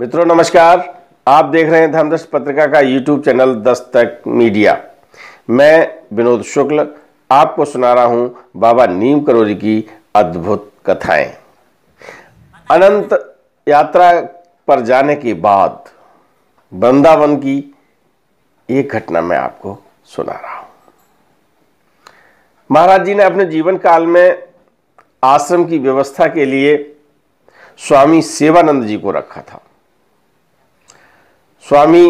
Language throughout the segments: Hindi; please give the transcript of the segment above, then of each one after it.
मित्रों नमस्कार आप देख रहे हैं धर्मदर्श पत्रिका का यूट्यूब चैनल दस्तक मीडिया मैं विनोद शुक्ल आपको सुना रहा हूं बाबा नीम करोरी की अद्भुत कथाएं अनंत यात्रा पर जाने के बाद वृंदावन की एक घटना मैं आपको सुना रहा हूं महाराज जी ने अपने जीवन काल में आश्रम की व्यवस्था के लिए स्वामी सेवानंद जी को रखा था स्वामी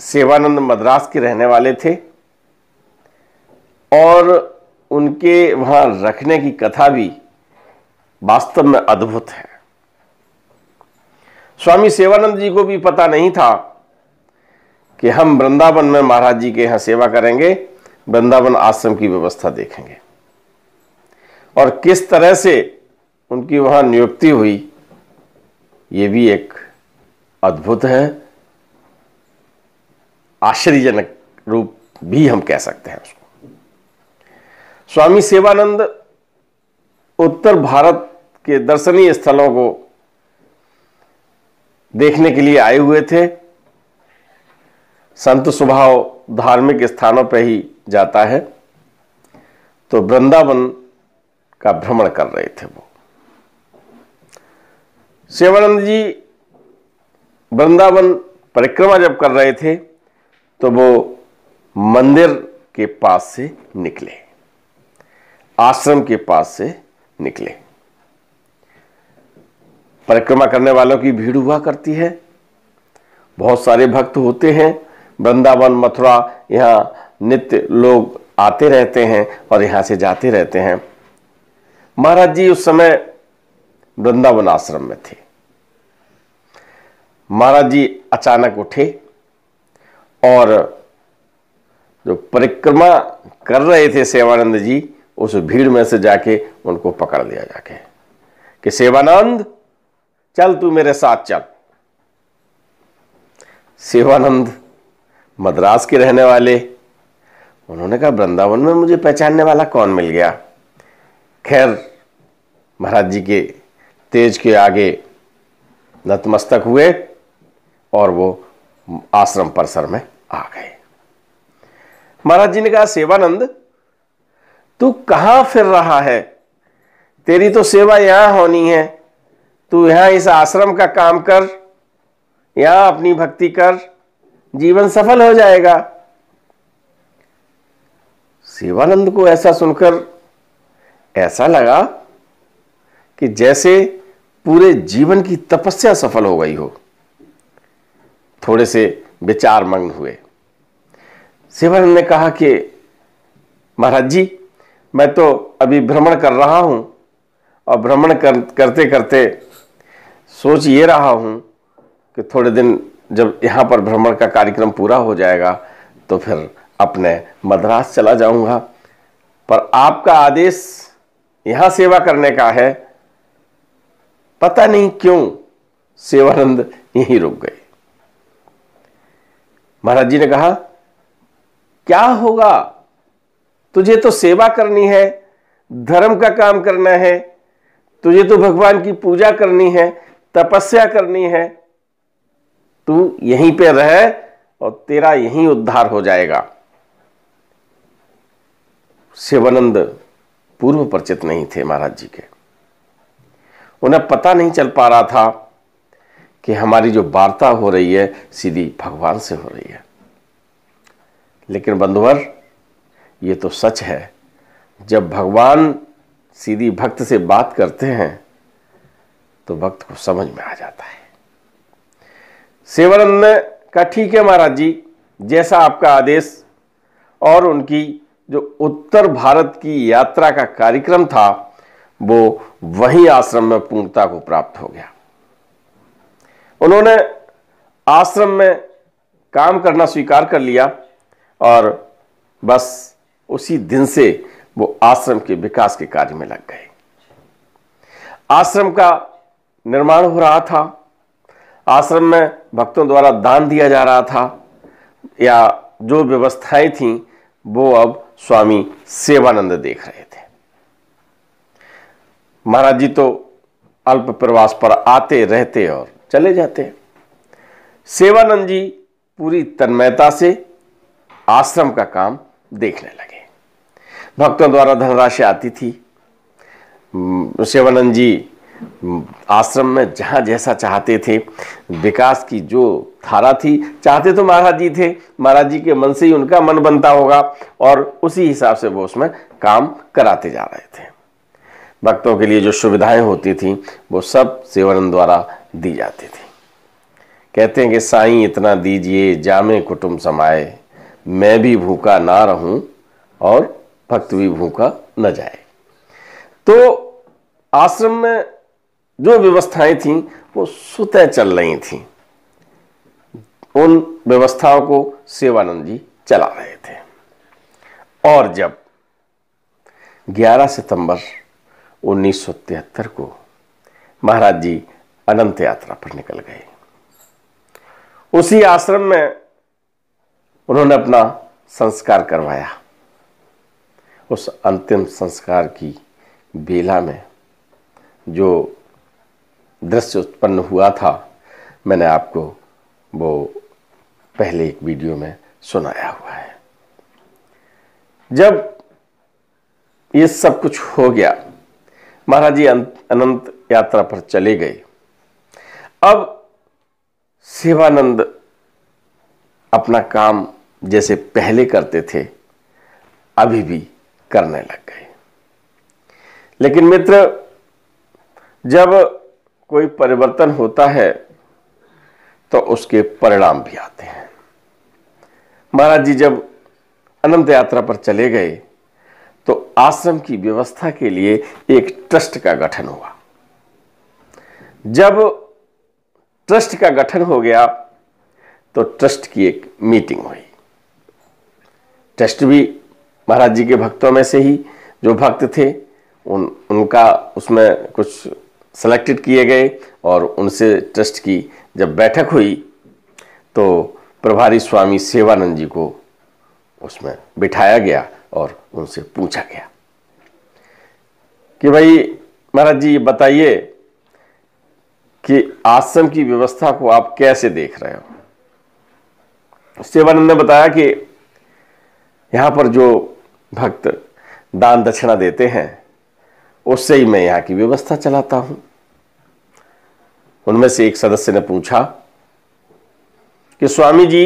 सेवानंद मद्रास के रहने वाले थे और उनके वहाँ रखने की कथा भी वास्तव में अद्भुत है स्वामी सेवानंद जी को भी पता नहीं था कि हम वृंदावन में महाराज जी के यहाँ सेवा करेंगे वृंदावन आश्रम की व्यवस्था देखेंगे और किस तरह से उनकी वहाँ नियुक्ति हुई ये भी एक अद्भुत है आश्चर्यजनक रूप भी हम कह सकते हैं उसको स्वामी सेवानंद उत्तर भारत के दर्शनीय स्थलों को देखने के लिए आए हुए थे संत स्वभाव धार्मिक स्थानों पर ही जाता है तो वृंदावन का भ्रमण कर रहे थे वो सेवानंद जी वृंदावन परिक्रमा जब कर रहे थे तो वो मंदिर के पास से निकले आश्रम के पास से निकले परिक्रमा करने वालों की भीड़ हुआ करती है बहुत सारे भक्त होते हैं वृंदावन मथुरा यहां नित्य लोग आते रहते हैं और यहां से जाते रहते हैं महाराज जी उस समय वृंदावन आश्रम में थे महाराज जी अचानक उठे और जो परिक्रमा कर रहे थे सेवानंद जी उस भीड़ में से जाके उनको पकड़ लिया जाके कि सेवानंद चल तू मेरे साथ चल सेवानंद मद्रास के रहने वाले उन्होंने कहा वृंदावन में मुझे पहचानने वाला कौन मिल गया खैर महाराज जी के तेज के आगे नतमस्तक हुए और वो आश्रम परिसर में आ गए महाराज जी ने कहा सेवानंद तू कहां फिर रहा है तेरी तो सेवा यहां होनी है तू यहां इस आश्रम का काम कर यहां अपनी भक्ति कर जीवन सफल हो जाएगा सेवानंद को ऐसा सुनकर ऐसा लगा कि जैसे पूरे जीवन की तपस्या सफल हो गई हो थोड़े से विचार मग्न हुए शिवानंद ने कहा कि महाराज जी मैं तो अभी भ्रमण कर रहा हूँ और भ्रमण कर, करते करते सोच ये रहा हूँ कि थोड़े दिन जब यहाँ पर भ्रमण का कार्यक्रम पूरा हो जाएगा तो फिर अपने मद्रास चला जाऊँगा पर आपका आदेश यहाँ सेवा करने का है पता नहीं क्यों सेवानंद यहीं रुक गए महाराज जी ने कहा क्या होगा तुझे तो सेवा करनी है धर्म का काम करना है तुझे तो भगवान की पूजा करनी है तपस्या करनी है तू यहीं पे रह और तेरा यहीं उद्धार हो जाएगा शिवानंद पूर्व परिचित नहीं थे महाराज जी के उन्हें पता नहीं चल पा रहा था कि हमारी जो वार्ता हो रही है सीधी भगवान से हो रही है लेकिन बंधुवर ये तो सच है जब भगवान सीधी भक्त से बात करते हैं तो भक्त को समझ में आ जाता है सेवानंद का ठीक है महाराज जी जैसा आपका आदेश और उनकी जो उत्तर भारत की यात्रा का कार्यक्रम था वो वही आश्रम में पूर्णता को प्राप्त हो गया उन्होंने आश्रम में काम करना स्वीकार कर लिया और बस उसी दिन से वो आश्रम के विकास के कार्य में लग गए आश्रम का निर्माण हो रहा था आश्रम में भक्तों द्वारा दान दिया जा रहा था या जो व्यवस्थाएं थी वो अब स्वामी सेवानंद देख रहे थे महाराज जी तो अल्प प्रवास पर आते रहते और चले जाते हैं सेवानंद जी पूरी तन्मयता से आश्रम का काम देखने लगे भक्तों द्वारा धनराशि आती थी सेवानंद जी आश्रम में जहाँ जैसा चाहते थे विकास की जो धारा थी चाहते तो महाराज जी थे महाराज जी के मन से ही उनका मन बनता होगा और उसी हिसाब से वो उसमें काम कराते जा रहे थे भक्तों के लिए जो सुविधाएं होती थी वो सब सेवानंद द्वारा दी जाती थी कहते हैं कि साईं इतना दीजिए जामे कुटुंब समाए मैं भी भूखा ना रहूं और भक्त भी भूखा न जाए तो आश्रम में जो व्यवस्थाएं थीं वो सुतह चल रही थीं उन व्यवस्थाओं को सेवानंद जी चला रहे थे और जब 11 सितंबर उन्नीस को महाराज जी अनंत यात्रा पर निकल गए उसी आश्रम में उन्होंने अपना संस्कार करवाया उस अंतिम संस्कार की बेला में जो दृश्य उत्पन्न हुआ था मैंने आपको वो पहले एक वीडियो में सुनाया हुआ है जब ये सब कुछ हो गया महाराज जी अनंत यात्रा पर चले गए अब सेवानंद अपना काम जैसे पहले करते थे अभी भी करने लग गए लेकिन मित्र जब कोई परिवर्तन होता है तो उसके परिणाम भी आते हैं महाराज जी जब अनंत यात्रा पर चले गए तो आश्रम की व्यवस्था के लिए एक ट्रस्ट का गठन हुआ जब ट्रस्ट का गठन हो गया तो ट्रस्ट की एक मीटिंग हुई ट्रस्ट भी महाराज जी के भक्तों में से ही जो भक्त थे उन उनका उसमें कुछ सेलेक्टेड किए गए और उनसे ट्रस्ट की जब बैठक हुई तो प्रभारी स्वामी सेवानंद जी को उसमें बिठाया गया और उनसे पूछा गया कि भाई महाराज जी बताइए कि आश्रम की व्यवस्था को आप कैसे देख रहे हो सेवानंद ने बताया कि यहां पर जो भक्त दान दक्षिणा देते हैं उससे ही मैं यहां की व्यवस्था चलाता हूं उनमें से एक सदस्य ने पूछा कि स्वामी जी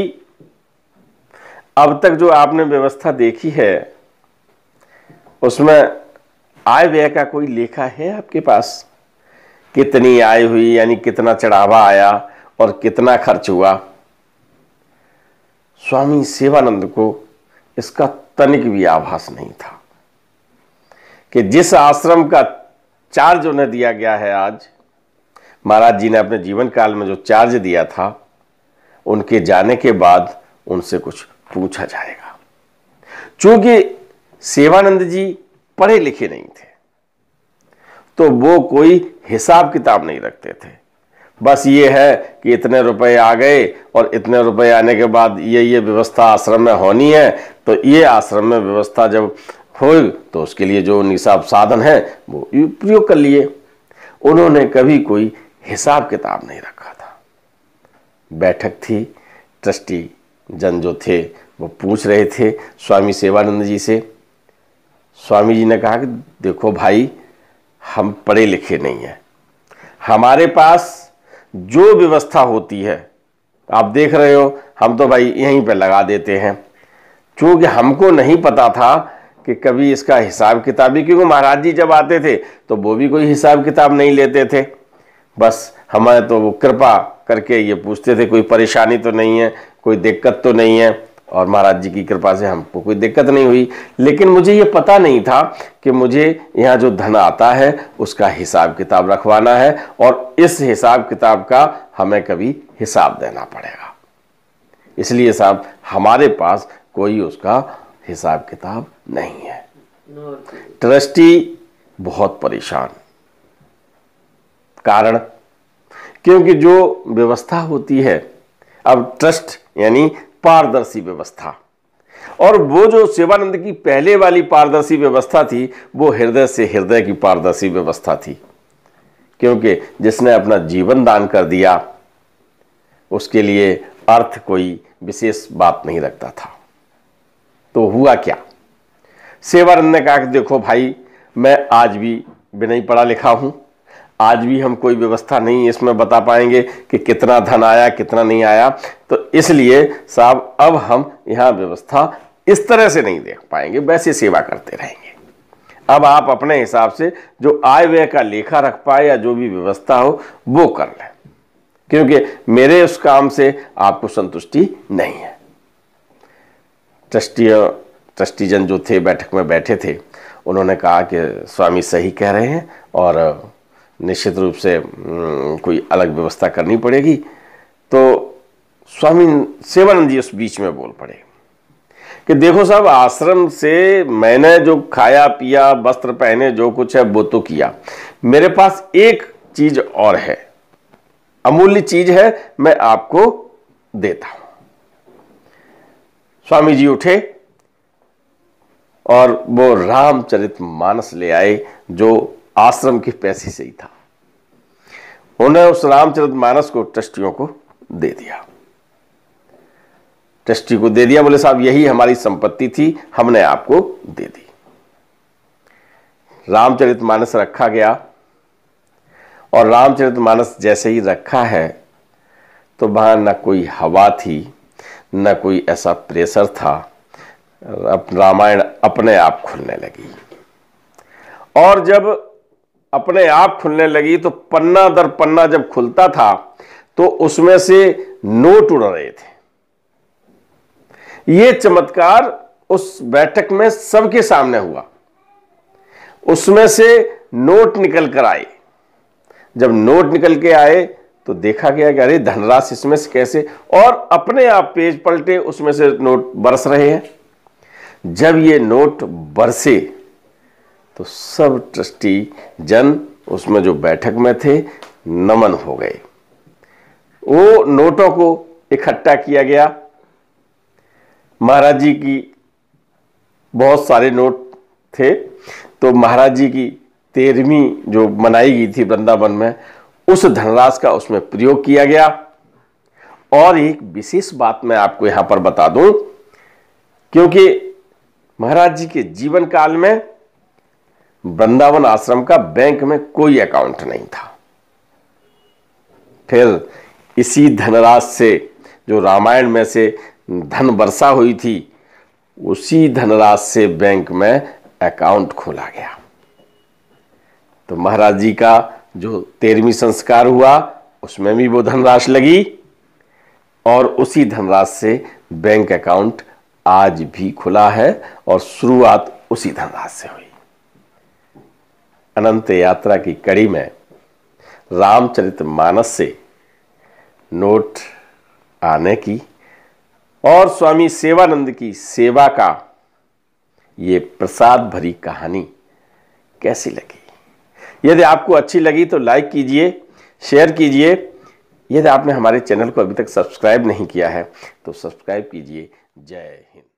अब तक जो आपने व्यवस्था देखी है उसमें आय व्यय का कोई लेखा है आपके पास कितनी आय हुई यानी कितना चढ़ावा आया और कितना खर्च हुआ स्वामी सेवानंद को इसका तनिक भी आभास नहीं था कि जिस आश्रम का चार्ज उन्हें दिया गया है आज महाराज जी ने अपने जीवन काल में जो चार्ज दिया था उनके जाने के बाद उनसे कुछ पूछा जाएगा चूंकि सेवानंद जी पढ़े लिखे नहीं थे तो वो कोई हिसाब किताब नहीं रखते थे बस ये है कि इतने रुपए आ गए और इतने रुपए आने के बाद ये ये व्यवस्था आश्रम में होनी है तो ये आश्रम में व्यवस्था जब हो तो उसके लिए जो निशाब साधन है वो प्रयोग कर लिए उन्होंने कभी कोई हिसाब किताब नहीं रखा था बैठक थी ट्रस्टी जन जो थे वो पूछ रहे थे स्वामी सेवानंद जी से स्वामी जी ने कहा कि देखो भाई हम पढ़े लिखे नहीं हैं हमारे पास जो व्यवस्था होती है आप देख रहे हो हम तो भाई यहीं पे लगा देते हैं क्योंकि हमको नहीं पता था कि कभी इसका हिसाब किताब भी क्योंकि महाराज जी जब आते थे तो वो भी कोई हिसाब किताब नहीं लेते थे बस हमारे तो वो कृपा करके ये पूछते थे कोई परेशानी तो नहीं है कोई दिक्कत तो नहीं है और महाराज जी की कृपा से हमको कोई दिक्कत नहीं हुई लेकिन मुझे ये पता नहीं था कि मुझे यहाँ जो धन आता है उसका हिसाब किताब रखवाना है और इस हिसाब किताब का हमें कभी हिसाब देना पड़ेगा इसलिए साहब हमारे पास कोई उसका हिसाब किताब नहीं है ट्रस्टी बहुत परेशान कारण क्योंकि जो व्यवस्था होती है अब ट्रस्ट यानी पारदर्शी व्यवस्था और वो जो सेवानंद की पहले वाली पारदर्शी व्यवस्था थी वो हृदय से हृदय की पारदर्शी व्यवस्था थी क्योंकि जिसने अपना जीवन दान कर दिया उसके लिए अर्थ कोई विशेष बात नहीं रखता था तो हुआ क्या सेवानंद ने कहा कि देखो भाई मैं आज भी बिना ही पढ़ा लिखा हूं आज भी हम कोई व्यवस्था नहीं इसमें बता पाएंगे कि कितना धन आया कितना नहीं आया तो इसलिए साहब अब हम यहां व्यवस्था इस तरह से नहीं देख पाएंगे वैसे सेवा करते रहेंगे अब आप अपने हिसाब से जो आय व्यय का लेखा रख पाए या जो भी व्यवस्था हो वो कर लें क्योंकि मेरे उस काम से आपको संतुष्टि नहीं है ट्रस्टी ट्रस्टीजन जो थे बैठक में बैठे थे उन्होंने कहा कि स्वामी सही कह रहे हैं और निश्चित रूप से हम्म, कोई अलग व्यवस्था करनी पड़ेगी तो स्वामी सेवानंद जी उस बीच में बोल पड़े कि देखो साहब आश्रम से मैंने जो खाया पिया वस्त्र पहने जो कुछ है वो तो किया मेरे पास एक चीज और है अमूल्य चीज है मैं आपको देता हूं स्वामी जी उठे और वो रामचरित मानस ले आए जो आश्रम के पैसे से ही था उन्होंने उस रामचरित मानस को ट्रस्टियों को दे दिया ट्रस्टी को दे दिया बोले साहब यही हमारी संपत्ति थी हमने आपको दे दी रामचरित मानस रखा गया और रामचरित मानस जैसे ही रखा है तो वहां न कोई हवा थी न कोई ऐसा प्रेशर था रामायण अपने आप खुलने लगी और जब अपने आप खुलने लगी तो पन्ना दर पन्ना जब खुलता था तो उसमें से नोट उड़ रहे थे यह चमत्कार उस बैठक में सबके सामने हुआ उसमें से नोट निकल कर आए जब नोट निकल के आए तो देखा गया कि अरे धनराशि इसमें से कैसे और अपने आप पेज पलटे उसमें से नोट बरस रहे हैं जब ये नोट बरसे तो सब ट्रस्टी जन उसमें जो बैठक में थे नमन हो गए वो नोटों को इकट्ठा किया गया महाराज जी की बहुत सारे नोट थे तो महाराज जी की तेरहवीं जो मनाई गई थी वृंदावन में उस धनराज का उसमें प्रयोग किया गया और एक विशेष बात मैं आपको यहां पर बता दूं क्योंकि महाराज जी के जीवन काल में वृंदावन आश्रम का बैंक में कोई अकाउंट नहीं था फिर इसी धनराज से जो रामायण में से धन वर्षा हुई थी उसी धनराज से बैंक में अकाउंट खोला गया तो महाराज जी का जो तेरहवीं संस्कार हुआ उसमें भी वो धनराशि लगी और उसी धनराशि से बैंक अकाउंट आज भी खुला है और शुरुआत उसी धनराशि से हुई अनंत यात्रा की कड़ी में रामचरित मानस से नोट आने की और स्वामी सेवानंद की सेवा का ये प्रसाद भरी कहानी कैसी लगी यदि आपको अच्छी लगी तो लाइक कीजिए शेयर कीजिए यदि आपने हमारे चैनल को अभी तक सब्सक्राइब नहीं किया है तो सब्सक्राइब कीजिए जय हिंद